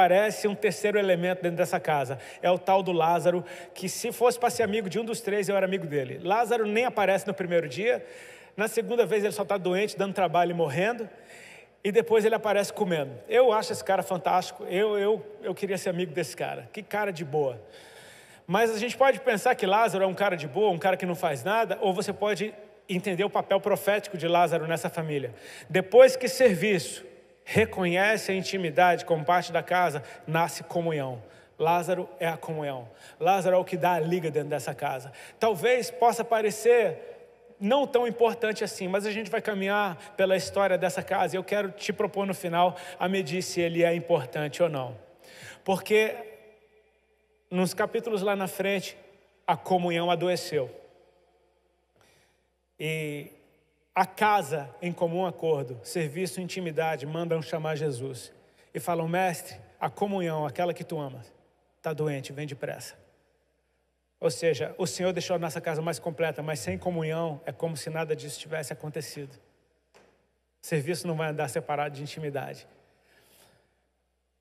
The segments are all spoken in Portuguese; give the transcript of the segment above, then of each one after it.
aparece um terceiro elemento dentro dessa casa. É o tal do Lázaro, que se fosse para ser amigo de um dos três, eu era amigo dele. Lázaro nem aparece no primeiro dia. Na segunda vez, ele só está doente, dando trabalho e morrendo. E depois ele aparece comendo. Eu acho esse cara fantástico. Eu, eu, eu queria ser amigo desse cara. Que cara de boa. Mas a gente pode pensar que Lázaro é um cara de boa, um cara que não faz nada, ou você pode entender o papel profético de Lázaro nessa família. Depois que serviço, reconhece a intimidade como parte da casa, nasce comunhão. Lázaro é a comunhão. Lázaro é o que dá a liga dentro dessa casa. Talvez possa parecer não tão importante assim, mas a gente vai caminhar pela história dessa casa e eu quero te propor no final a medir se ele é importante ou não. Porque nos capítulos lá na frente, a comunhão adoeceu. E a casa em comum acordo, serviço, intimidade, mandam chamar Jesus e falam: Mestre, a comunhão, aquela que tu amas, está doente, vem depressa. Ou seja, o Senhor deixou a nossa casa mais completa, mas sem comunhão é como se nada disso tivesse acontecido. Serviço não vai andar separado de intimidade.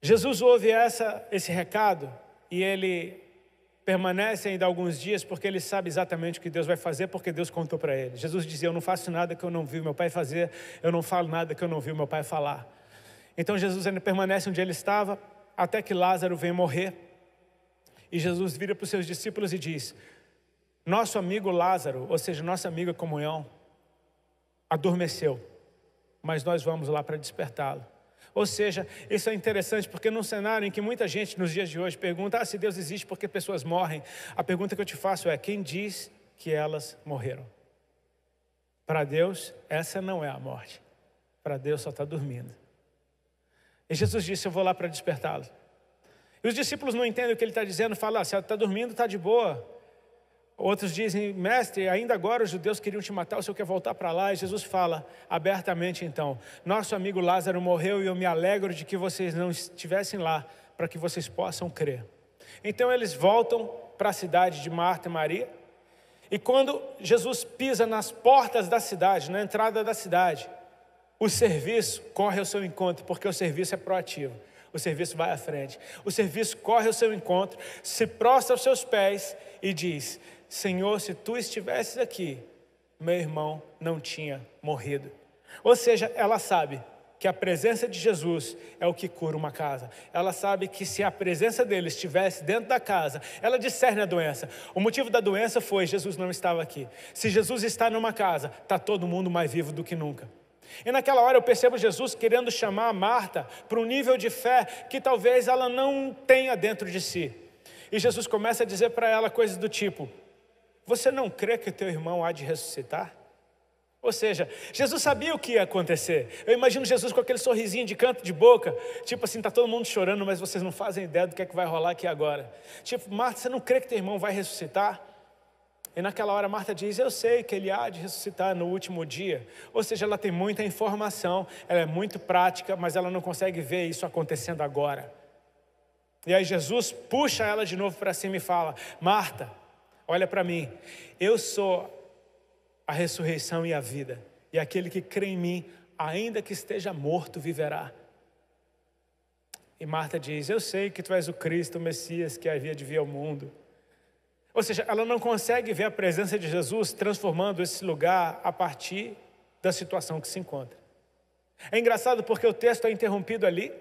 Jesus ouve essa, esse recado e ele Permanece ainda alguns dias porque ele sabe exatamente o que Deus vai fazer, porque Deus contou para ele. Jesus dizia: Eu não faço nada que eu não vi meu pai fazer, eu não falo nada que eu não vi meu pai falar. Então Jesus ainda permanece onde ele estava, até que Lázaro vem morrer. E Jesus vira para os seus discípulos e diz: Nosso amigo Lázaro, ou seja, nossa amiga comunhão, adormeceu, mas nós vamos lá para despertá-lo. Ou seja, isso é interessante porque num cenário em que muita gente nos dias de hoje pergunta: ah, se Deus existe, por que pessoas morrem? A pergunta que eu te faço é: quem diz que elas morreram? Para Deus, essa não é a morte. Para Deus, só está dormindo. E Jesus disse: Eu vou lá para despertá-lo. E os discípulos não entendem o que ele está dizendo, falam: ah, se ela está dormindo, está de boa. Outros dizem, mestre, ainda agora os judeus queriam te matar, o senhor quer voltar para lá? E Jesus fala abertamente então: Nosso amigo Lázaro morreu e eu me alegro de que vocês não estivessem lá, para que vocês possam crer. Então eles voltam para a cidade de Marta e Maria. E quando Jesus pisa nas portas da cidade, na entrada da cidade, o serviço corre ao seu encontro, porque o serviço é proativo. O serviço vai à frente. O serviço corre ao seu encontro, se prostra aos seus pés e diz: Senhor, se tu estivesses aqui, meu irmão não tinha morrido. Ou seja, ela sabe que a presença de Jesus é o que cura uma casa. Ela sabe que se a presença dele estivesse dentro da casa, ela discerne a doença. O motivo da doença foi Jesus não estava aqui. Se Jesus está numa casa, está todo mundo mais vivo do que nunca. E naquela hora eu percebo Jesus querendo chamar a Marta para um nível de fé que talvez ela não tenha dentro de si. E Jesus começa a dizer para ela coisas do tipo: Você não crê que teu irmão há de ressuscitar? Ou seja, Jesus sabia o que ia acontecer. Eu imagino Jesus com aquele sorrisinho de canto de boca, tipo assim, tá todo mundo chorando, mas vocês não fazem ideia do que é que vai rolar aqui agora. Tipo, Marta, você não crê que teu irmão vai ressuscitar? E naquela hora Marta diz: Eu sei que ele há de ressuscitar no último dia. Ou seja, ela tem muita informação, ela é muito prática, mas ela não consegue ver isso acontecendo agora. E aí Jesus puxa ela de novo para cima e fala: Marta, olha para mim, eu sou a ressurreição e a vida, e aquele que crê em mim, ainda que esteja morto, viverá. E Marta diz: Eu sei que tu és o Cristo, o Messias que havia de vir ao mundo. Ou seja, ela não consegue ver a presença de Jesus transformando esse lugar a partir da situação que se encontra. É engraçado porque o texto é interrompido ali.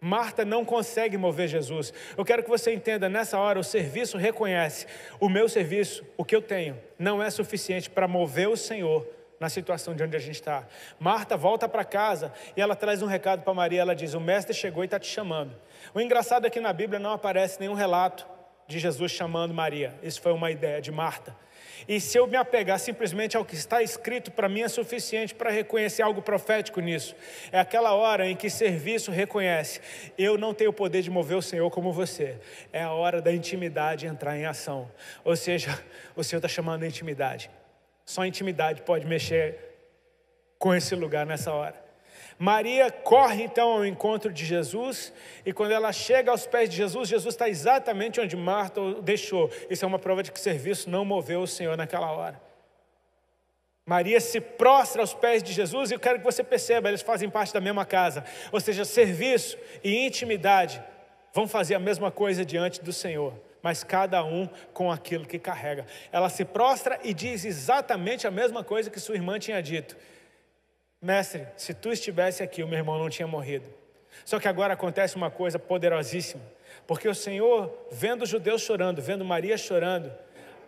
Marta não consegue mover Jesus. Eu quero que você entenda, nessa hora, o serviço reconhece: o meu serviço, o que eu tenho, não é suficiente para mover o Senhor na situação de onde a gente está. Marta volta para casa e ela traz um recado para Maria. Ela diz: O mestre chegou e está te chamando. O engraçado é que na Bíblia não aparece nenhum relato de Jesus chamando Maria. Isso foi uma ideia de Marta. E se eu me apegar simplesmente ao que está escrito, para mim é suficiente para reconhecer algo profético nisso. É aquela hora em que serviço reconhece: eu não tenho o poder de mover o Senhor como você. É a hora da intimidade entrar em ação. Ou seja, o Senhor está chamando a intimidade. Só a intimidade pode mexer com esse lugar nessa hora. Maria corre então ao encontro de Jesus, e quando ela chega aos pés de Jesus, Jesus está exatamente onde Marta o deixou. Isso é uma prova de que o serviço não moveu o Senhor naquela hora. Maria se prostra aos pés de Jesus, e eu quero que você perceba, eles fazem parte da mesma casa. Ou seja, serviço e intimidade vão fazer a mesma coisa diante do Senhor, mas cada um com aquilo que carrega. Ela se prostra e diz exatamente a mesma coisa que sua irmã tinha dito. Mestre, se tu estivesse aqui, o meu irmão não tinha morrido. Só que agora acontece uma coisa poderosíssima, porque o Senhor, vendo os judeus chorando, vendo Maria chorando,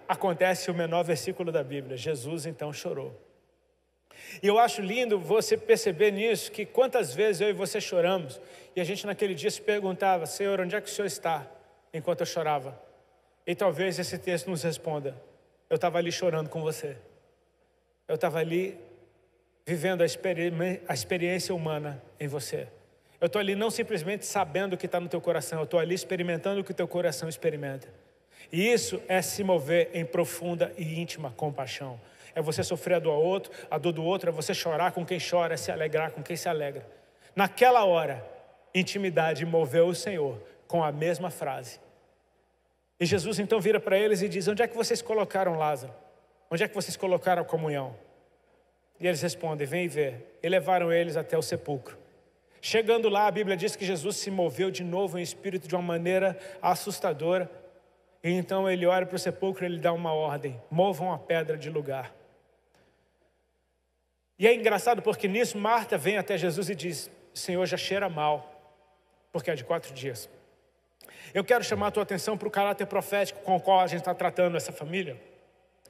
acontece o menor versículo da Bíblia: Jesus então chorou. E eu acho lindo você perceber nisso que quantas vezes eu e você choramos e a gente naquele dia se perguntava: Senhor, onde é que o Senhor está? Enquanto eu chorava. E talvez esse texto nos responda: Eu estava ali chorando com você. Eu estava ali vivendo a, experi a experiência humana em você. Eu estou ali não simplesmente sabendo o que está no teu coração, eu estou ali experimentando o que o teu coração experimenta. E isso é se mover em profunda e íntima compaixão. É você sofrer a dor do outro, a dor do outro, é você chorar com quem chora, é se alegrar com quem se alegra. Naquela hora, intimidade moveu o Senhor com a mesma frase. E Jesus então vira para eles e diz: Onde é que vocês colocaram Lázaro? Onde é que vocês colocaram a comunhão? E eles respondem: Vem ver. E levaram eles até o sepulcro. Chegando lá, a Bíblia diz que Jesus se moveu de novo em espírito de uma maneira assustadora. E então ele olha para o sepulcro e ele dá uma ordem: movam a pedra de lugar. E é engraçado porque nisso Marta vem até Jesus e diz: Senhor, já cheira mal, porque é de quatro dias. Eu quero chamar a tua atenção para o caráter profético com o qual a gente está tratando essa família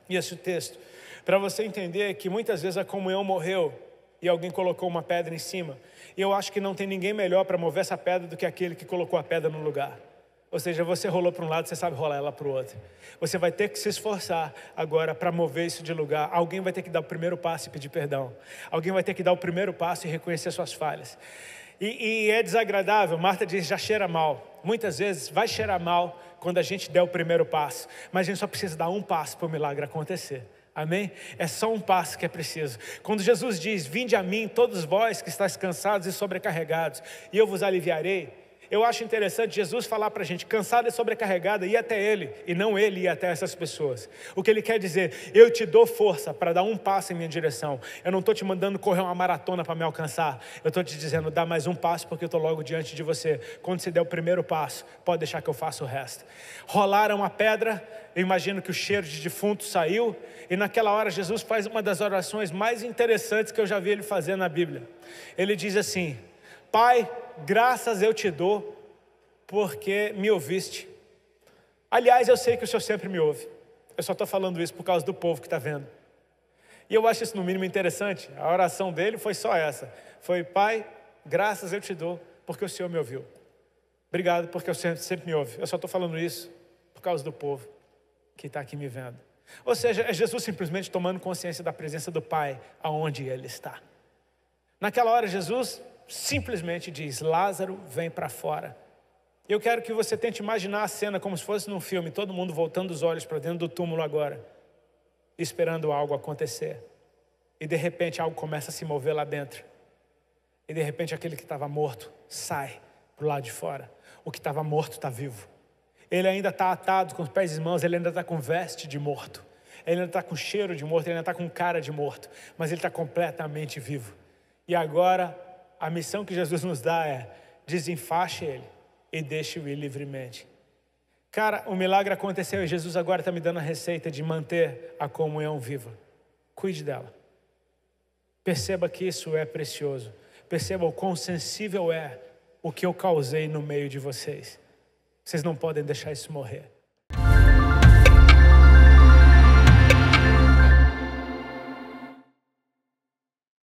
e esse texto, para você entender que muitas vezes a comunhão morreu e alguém colocou uma pedra em cima. E eu acho que não tem ninguém melhor para mover essa pedra do que aquele que colocou a pedra no lugar. Ou seja, você rolou para um lado, você sabe rolar ela para o outro. Você vai ter que se esforçar agora para mover isso de lugar. Alguém vai ter que dar o primeiro passo e pedir perdão. Alguém vai ter que dar o primeiro passo e reconhecer suas falhas. E, e é desagradável. Marta diz: já cheira mal. Muitas vezes vai cheirar mal quando a gente der o primeiro passo, mas a gente só precisa dar um passo para o milagre acontecer. Amém? É só um passo que é preciso. Quando Jesus diz: Vinde a mim, todos vós que estáis cansados e sobrecarregados, e eu vos aliviarei. Eu acho interessante Jesus falar para a gente, cansada e sobrecarregada, ir até Ele, e não Ele ir até essas pessoas. O que Ele quer dizer, eu te dou força para dar um passo em minha direção. Eu não estou te mandando correr uma maratona para me alcançar. Eu estou te dizendo, dá mais um passo porque eu estou logo diante de você. Quando você der o primeiro passo, pode deixar que eu faça o resto. Rolaram a pedra, eu imagino que o cheiro de defunto saiu, e naquela hora Jesus faz uma das orações mais interessantes que eu já vi Ele fazer na Bíblia. Ele diz assim, Pai, graças eu te dou, porque me ouviste. Aliás, eu sei que o Senhor sempre me ouve. Eu só estou falando isso por causa do povo que está vendo. E eu acho isso no mínimo interessante. A oração dele foi só essa: foi, Pai, graças eu te dou, porque o Senhor me ouviu. Obrigado, porque o Senhor sempre me ouve. Eu só estou falando isso por causa do povo que está aqui me vendo. Ou seja, é Jesus simplesmente tomando consciência da presença do Pai aonde ele está. Naquela hora, Jesus simplesmente diz: Lázaro, vem para fora. Eu quero que você tente imaginar a cena como se fosse num filme, todo mundo voltando os olhos para dentro do túmulo agora, esperando algo acontecer. E de repente algo começa a se mover lá dentro. E de repente aquele que estava morto sai para o lado de fora. O que estava morto está vivo. Ele ainda está atado com os pés e mãos, ele ainda está com veste de morto. Ele ainda está com cheiro de morto, ele ainda está com cara de morto. Mas ele está completamente vivo. E agora a missão que Jesus nos dá é desenfaixe ele e deixe-o ir livremente. Cara, o milagre aconteceu e Jesus agora está me dando a receita de manter a comunhão viva. Cuide dela. Perceba que isso é precioso. Perceba o quão sensível é o que eu causei no meio de vocês. Vocês não podem deixar isso morrer.